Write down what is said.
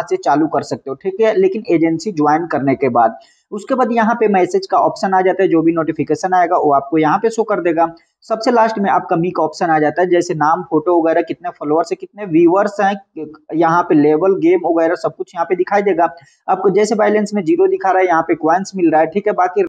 से चालू कर सकते हो ठीक है लेकिन एजेंसी ज्वाइन करने के बाद उसके बाद यहाँ पे मैसेज का ऑप्शन आ जाता है जो भी नोटिफिकेशन आएगा वो आपको यहाँ पे शो कर देगा सबसे लास्ट में आपका मी का ऑप्शन आ जाता है जैसे नाम फोटो वगैरह कितने फॉलोअर्स है कितने व्यूअर्स हैं यहाँ पे लेवल गेम वगैरह सब कुछ यहाँ पे दिखाई देगा आपको जैसे बैलेंस में जीरो दिखा रहा है यहाँ पे क्वाइंस मिल रहा है ठीक है बाकी